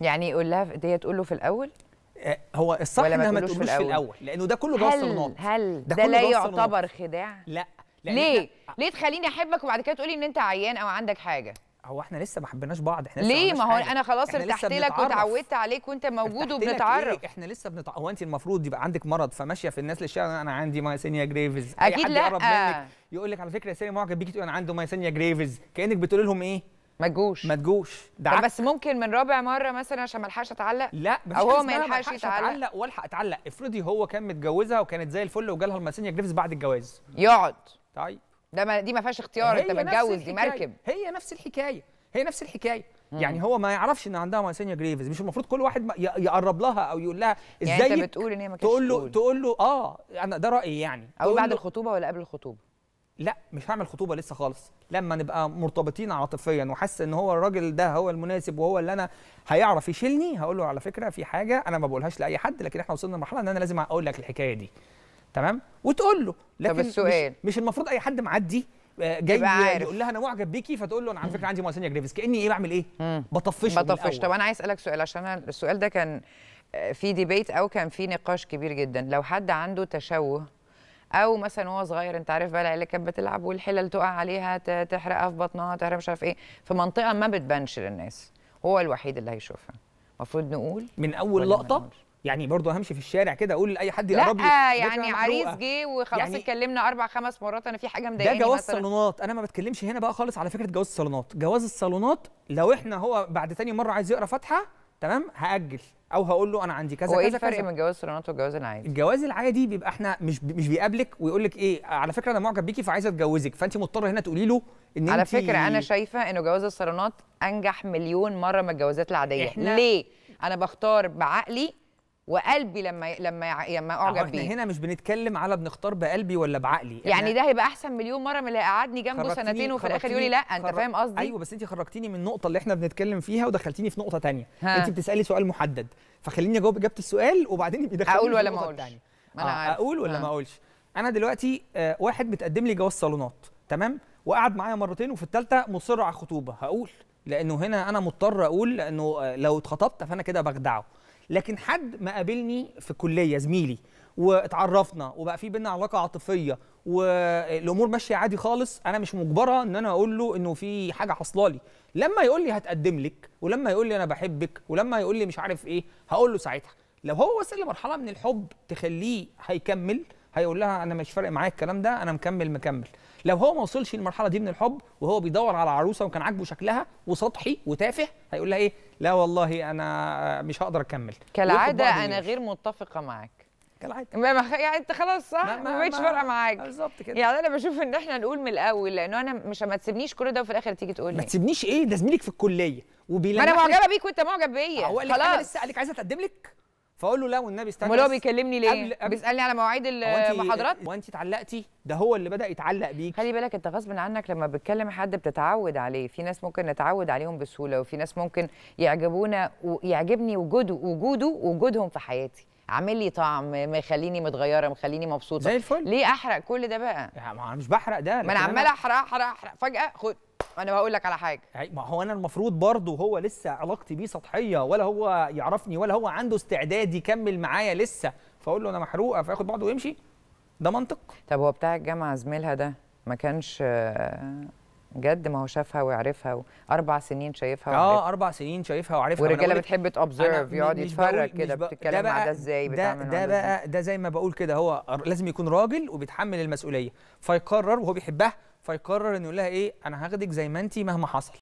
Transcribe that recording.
يعني يقول لها دي تقول له في الاول آه، هو الصح انها ما تقولوش في الأول. في الاول لانه ده كله جوه الصالونات هل ده, ده لا يعتبر خداع لا ليه ليه تخليني احبك وبعد كده تقولي ان انت عيان او عندك حاجه هو احنا لسه ما حبيناش بعض احنا لسه ليه ما هو انا خلاص ارتحت لك واتعودت عليك وانت موجود وبنتعرف إيه؟ احنا لسه بنتعرف هو انت المفروض يبقى عندك مرض فماشيه في الناس للشارع انا عندي مايسينيا جريفز اكيد أي حد لا يقرب منك يقول لك على فكره يا سيري معجب بيكي تقول انا عنده مايسينيا جريفز كانك بتقول لهم ايه ما تجوش ما تجوش ده بس ممكن من رابع مره مثلا عشان ما الحقش اتعلق لا او هو ما يلحقش يتعلق والحق اتعلق افرضي هو كان متجوزها وكانت زي الفل وجالها الماسينيا جريفز بعد الجواز يقعد طيب ده ما دي ما فيهاش اختيار انت متجوز دي مركب هي نفس الحكايه هي نفس الحكايه مم. يعني هو ما يعرفش ان عندها ماسينيا جريفز مش المفروض كل واحد يقرب لها او يقول لها يعني ازاي يعني انت بتقول ان هي ما تقول له تقول له اه انا ده رايي يعني او بعد الخطوبه ولا قبل الخطوبه لا مش هعمل خطوبه لسه خالص لما نبقى مرتبطين عاطفيا وحاسس ان هو الراجل ده هو المناسب وهو اللي انا هيعرف يشيلني هقول له على فكره في حاجه انا ما بقولهاش لاي حد لكن احنا وصلنا لمرحله ان انا لازم اقول لك الحكايه دي تمام وتقول له لكن طب السؤال مش, مش المفروض اي حد معدي آه، جاي عارف. يقول لها انا معجب بيكي فتقول له انا على فكره عندي مواسينيا جريفيس كاني ايه بعمل ايه بطفش بطفش طب انا عايز اسالك سؤال عشان السؤال ده كان آه، في ديبيت او كان في نقاش كبير جدا لو حد عنده تشوه او مثلا وهو صغير انت عارف بقى اللي كانت بتلعب والحلل تقع عليها تحرقها في بطنها تحرق مش عارف ايه في منطقه ما بتبانش للناس هو الوحيد اللي هيشوفها المفروض نقول من اول لقطه يعني برضه همشي في الشارع كده اقول لاي حد يقرب لي لا يعني عريس جه وخلاص يعني اتكلمنا اربع خمس مرات انا في حاجه مضايقاني ده جواز صالونات انا ما بتكلمش هنا بقى خالص على فكره جواز الصالونات جواز الصالونات لو احنا هو بعد تاني مره عايز يقرا فاتحه تمام هاجل او هقول له انا عندي كذا إيه كذا ايه الفرق بين جواز الصالونات والجواز العادي الجواز العادي بيبقى احنا مش مش بيقابلك ويقول لك ايه على فكره انا معجب بيكي فعايزه اتجوزك فانت مضطره هنا تقولي له ان على انت... فكره انا شايفه انه جواز الصالونات انجح مليون مره من الجوازات العاديه إحنا... ليه انا بختار بعقلي وقلبي لما لما لما اعجب بيه احنا هنا مش بنتكلم على بنختار بقلبي ولا بعقلي يعني ده هيبقى احسن مليون مره من اللي قعدني جنبه سنتين وفي الاخر يقول لي لا انت فاهم قصدي ايوه بس انت خرجتيني من النقطه اللي احنا بنتكلم فيها ودخلتيني في نقطه ثانيه انت بتسالي سؤال محدد فخليني اجاوب اجابه السؤال وبعدين يبقى دخلني اقول ولا ما اقولش آه اقول ولا آه. ما اقولش انا دلوقتي آه واحد بتقدم لي جواز صالونات تمام وقعد معايا مرتين وفي الثالثه مصر على الخطوبه هقول لانه هنا انا مضطر اقول لانه آه، لو اتخطبت فانا كده بخدعه لكن حد ما قابلني في الكليه زميلي واتعرفنا وبقى في بينا علاقه عاطفيه والامور ماشيه عادي خالص انا مش مجبره ان انا اقول له انه في حاجه حاصله لي لما يقول لي هتقدم لك ولما يقول لي انا بحبك ولما يقول لي مش عارف ايه هقول له ساعتها لو هو وصل لمرحله من الحب تخليه هيكمل هيقول لها انا مش فارق معايا الكلام ده انا مكمل مكمل لو هو ما وصلش للمرحله دي من الحب وهو بيدور على عروسه وكان عاجبه شكلها وسطحي وتافه هيقول لها ايه لا والله انا مش هقدر اكمل كالعاده انا غير متفقه معاك كالعاده يعني انت خلاص صح ما بقتش فارقه معاك بالظبط كده يعني انا بشوف ان احنا نقول من الاول لانه انا مش ما تسيبنيش كل ده وفي الاخر تيجي تقول لي ما تسيبنيش ايه ده زميلك في الكليه وبيلمح انا معجبه بيك وانت معجب بيا هو انا لسه قالك عايزه اتقدم لك فاقول له لا والنبي استنى هو بيكلمني ليه؟ قبل قبل بيسالني على مواعيد المحاضرات؟ هو انت اتعلقتي؟ ده هو اللي بدا يتعلق بيك خلي بالك انت غصب عنك لما بتكلم حد بتتعود عليه، في ناس ممكن نتعود عليهم بسهوله وفي ناس ممكن يعجبونا ويعجبني وجوده وجوده وجودهم في حياتي. عامل لي طعم مخليني متغيره مخليني مبسوطه زي الفل ليه احرق كل ده بقى؟ يعني ما انا مش بحرق ده ما انا عماله احرق احرق احرق فجاه خد انا بقول لك على حاجه ما هو انا المفروض برضه هو لسه علاقتي بيه سطحيه ولا هو يعرفني ولا هو عنده استعداد يكمل معايا لسه فاقول له انا محروقه فياخد بعضه ويمشي ده منطق طب هو بتاع الجامعه زميلها ده ما كانش آه، جد ما هو شافها وعرفها آه، اربع سنين شايفها وعرفها. اه اربع سنين شايفها وعرفها والرجاله بتحب تابزرف يقعد يتفرج كده بتتكلم مع ده ازاي بتعمل ده, ده بقى ده زي ما بقول كده هو لازم يكون راجل وبيتحمل المسؤوليه فيقرر وهو بيحبها فيقرر انه يقول لها ايه انا هاخدك زي ما انت مهما حصل